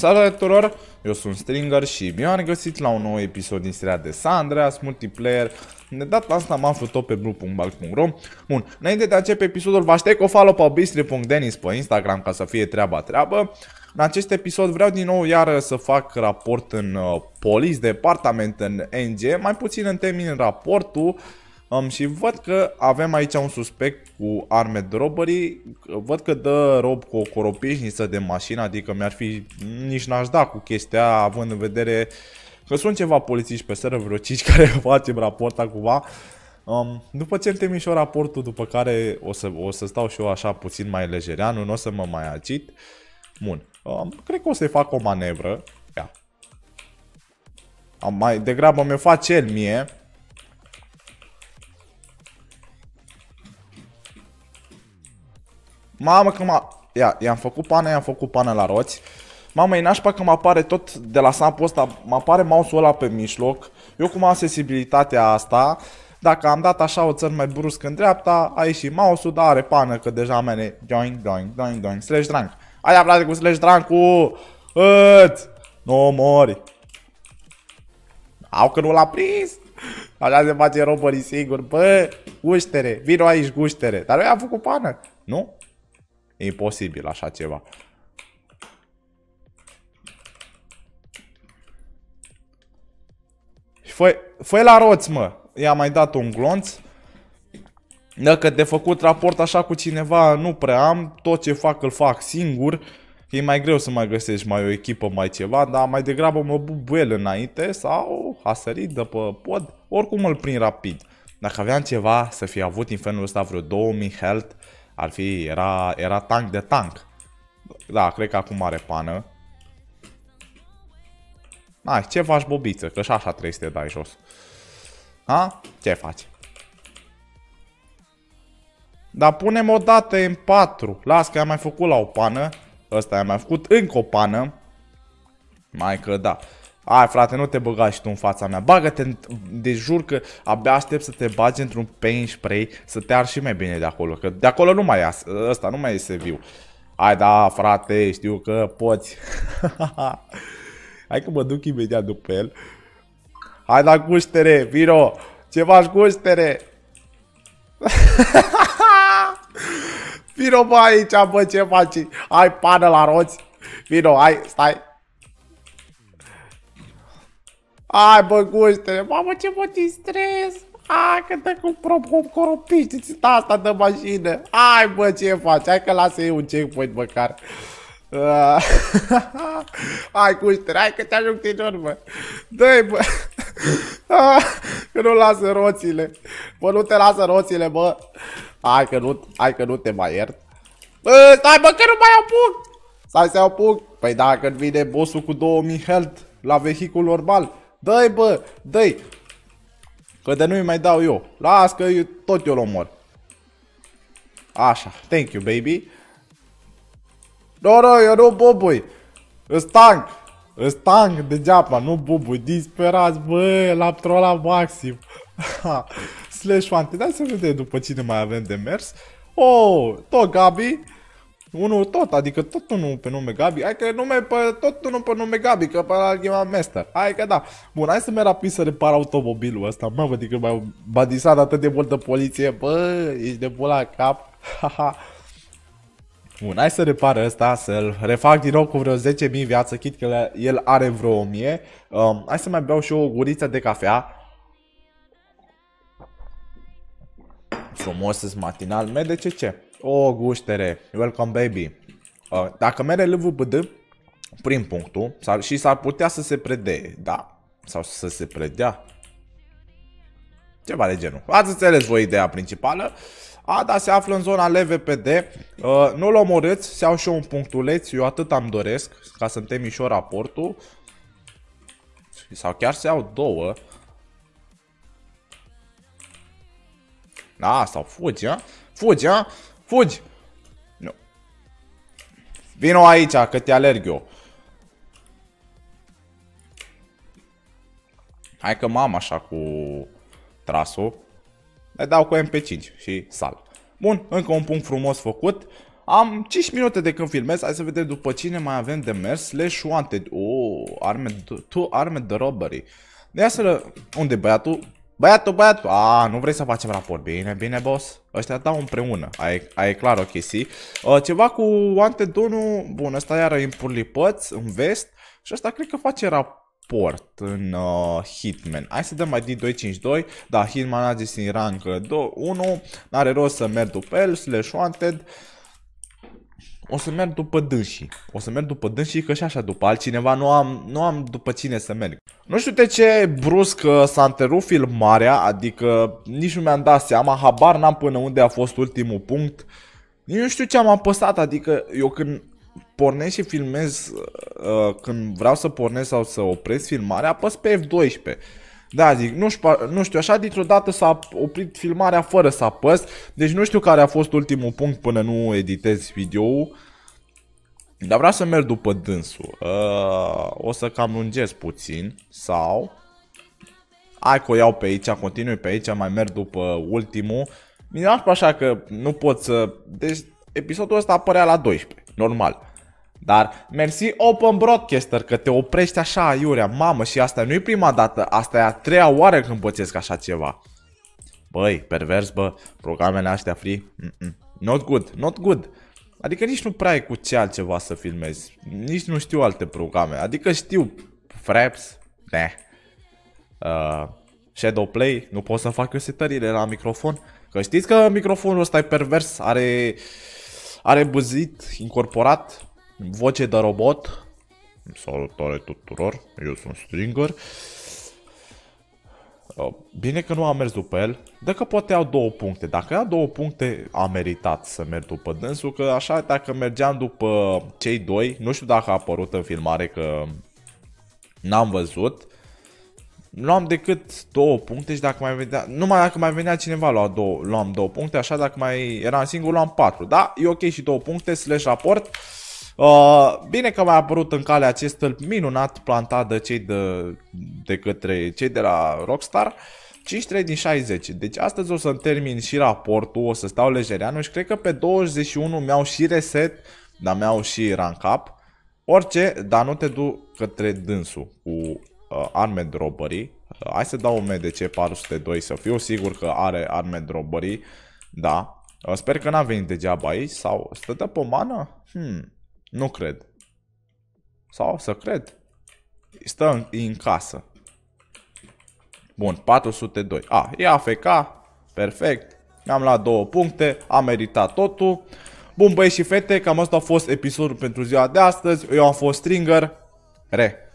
Salut tuturor! Eu sunt Stringer și mi am găsit la un nou episod din seria de San Andreas Multiplayer. De data asta m-am făcut pe blue.balc.ro Bun, înainte de a începe episodul vă aștept o follow pe bistri.denis pe Instagram ca să fie treaba treabă. În acest episod vreau din nou iară să fac raport în uh, polis, departament, în NG, mai puțin în termin raportul Um, și văd că avem aici un suspect cu arme de robbery, văd că dă rob cu o coropișniță de mașină, adică mi-ar fi, nici n-aș da cu chestia, având în vedere că sunt ceva polițiști pe seră, vreo 5 care facem raport acum. Um, după ce îmi și eu raportul, după care o să, o să stau și eu așa puțin mai lejereanu, nu o să mă mai acit. Bun, um, cred că o să-i fac o manevră. Ia. Am mai degrabă mi-o face el mie. Mamă că m-a... Ia, i-am făcut pană, i-am făcut pană la roți. Mamă, e nașpa că mă apare tot de la sampul ăsta, mă apare mouse-ul ăla pe mijloc. Eu cum am sensibilitatea asta, dacă am dat așa o țăr mai brusc în dreapta, a ieșit mouse-ul, dar are pană că deja mene doing, doing, doing, doing, slash drunk. Aia frate, cu slash drunk cu îți, nu mori. Au că nu l-a prins. Așa se face robării sigur, bă, guștere, vino aici guștere, dar eu i am făcut pană, nu? E imposibil așa ceva. fă foi, foi la roți, mă. I-a mai dat un glonț. Dacă de făcut raport așa cu cineva nu prea am, tot ce fac îl fac singur. E mai greu să mai găsești mai o echipă, mai ceva, dar mai degrabă mă bubuel înainte sau a sărit de pe pod. Oricum îl prin rapid. Dacă aveam ceva să fi avut în felul ăsta vreo 2000 health, ar fi, era, era tank de tank. Da, cred că acum are pană. Hai, ce faci bobiță? Că și așa trebuie să te dai jos. Ha? Ce faci? Dar punem o dată în 4. Las că am mai făcut la o pană. Ăsta am mai făcut încă o pană. Mai că da. Ai frate, nu te băga și tu în fața mea. Bagă-te, de jur că abia aștept să te bagi într-un pain spray să te ar și mai bine de acolo. Că de acolo nu mai iasă, ăsta nu mai iese viu. Ai da, frate, știu că poți. Hai că mă duc imediat după el. Hai da, guștere, viro, ce faci guștere? viro, bă, aici, bă, ce faci? Ai pană la roți? Vino, hai, stai, ai, bă, guștele, mamă, ce mă distrez! Ai, că dă cu prop coropiști, ți asta de mașină! Ai, bă, ce faci? Hai că lasă eu un checkpoint măcar. hai, guste, hai că te ajung din urmă. Dă-i, bă. că nu lasă roțile. Bă, nu te lasă roțile, bă. Hai că nu, hai că nu te mai iert. Bă, stai, bă, că nu mai apuc. Stai să apuc. Păi dacă când vine bossul cu 2000 health la vehicul normal. Dă-i, bă! Dă-i! Că de nu-i mai dau eu. Las că eu, tot eu-l omor. Așa. Thank you, baby. No, no, eu nu bubui. Îs tank. Îs tank degeaba, nu bubui. Disperați, bă, l-am trolat maxim. Slash one. Te dai să vedem după cine mai avem de mers. Oh, tot Gabi. Unul tot, adică tot unul pe nume Gabi. Hai că nume pe, tot unul pe nume Gabi, că pe la chema Mester. Hai că da. Bun, hai să merg rapid să repar automobilul ăsta. văd că m au badisat atât de multă poliție. Bă, ești de pula cap. Haha. Bun, hai să repar ăsta, să-l refac din nou cu vreo 10.000 viață, chit că el are vreo 1.000. Um, hai să mai beau și o guriță de cafea. Frumos, matinal, ce ce. O, oh, guștere. Welcome, baby. Uh, dacă mere LVBD prin punctul și s-ar putea să se predee, da. Sau să se predea. Ceva de genul. Ați înțeles voi ideea principală. Ada se află în zona LVPD. Uh, nu-l omorâți, se iau și eu un punctuleț. Eu atât am doresc ca să-mi temi și raportul. Sau chiar se iau două. Da, sau fugi, a? Fugi, a? Fugi! Nu. Vino aici, că te alerg eu. Hai că m-am așa cu trasul. Le dau cu MP5 și sal. Bun, încă un punct frumos făcut. Am 5 minute de când filmez, hai să vedem după cine mai avem de mers. Slash wanted. Oh, arme, arme de robbery. De asta, unde băiatul? Băiatul, băiatul, a, ah, nu vrei să facem raport, bine, bine, boss? Ăștia dau împreună, ai, ai clar o chestie. Uh, ceva cu antedonul, bun, ăsta iară în purlipăț, în vest, și ăsta cred că face raport în uh, Hitman. Hai să dăm ID 252, da, Hitman a zis în rank 1, n-are rost să merg după el, slash wanted, uh, o să merg după dânsii. O să merg după dânsii că și așa după altcineva nu am, nu am după cine să merg. Nu știu de ce brusc uh, s-a întrerupt filmarea, adică nici nu mi-am dat seama, habar n-am până unde a fost ultimul punct. Nici nu știu ce am apăsat, adică eu când pornesc și filmez, uh, uh când vreau să pornesc sau să opresc filmarea, apăs pe F12. Da, zic, nu știu, nu știu așa, dintr-o dată s-a oprit filmarea fără să apăs, deci nu știu care a fost ultimul punct până nu editez videoul. Dar vreau să merg după dânsul. Uh, o să cam lungesc puțin sau... Hai că o iau pe aici, continui pe aici, mai merg după ultimul. Mi-aș așa că nu pot să... Deci episodul ăsta apărea la 12, normal. Dar mersi open broadcaster că te oprești așa aiurea, mamă și asta nu i prima dată, asta e a treia oară când pățesc așa ceva. Băi, pervers bă, programele astea free, Mm-mm. not good, not good. Adică nici nu prea e cu ce altceva să filmezi, nici nu știu alte programe, adică știu Fraps, ne. Uh, shadow Play, nu pot să fac eu setările la microfon, că știți că microfonul ăsta e pervers, are, are buzit incorporat, voce de robot. Salutare tuturor, eu sunt Stringer. Uh, bine că nu am mers după el, dacă poate iau două puncte. Dacă iau două puncte, a meritat să merg după dânsul, că așa dacă mergeam după cei doi, nu știu dacă a apărut în filmare că n-am văzut, luam decât două puncte și dacă mai venea, numai dacă mai venea cineva lua două, luam două puncte, așa dacă mai eram singur luam patru. Da, e ok și două puncte, slash raport. Uh, bine că a apărut în cale acest minunat plantat de cei de, de către cei de la Rockstar. 53 din 60. Deci astăzi o să termin și raportul, o să stau lejereanu și cred că pe 21 mi-au și reset, dar mi-au și rank up. Orice, dar nu te du către dânsul cu uh, arme robbery. Uh, hai să dau un MDC 402 să fiu sigur că are arme robbery. Da. Uh, sper că n-a venit degeaba aici sau de pomană? Hmm. Nu cred. Sau să cred. Stă în, în casă. Bun, 402. Ah, a, e AFK. Perfect. Mi-am luat două puncte. Am meritat totul. Bun, băieți și fete, cam asta a fost episodul pentru ziua de astăzi. Eu am fost Stringer. Re.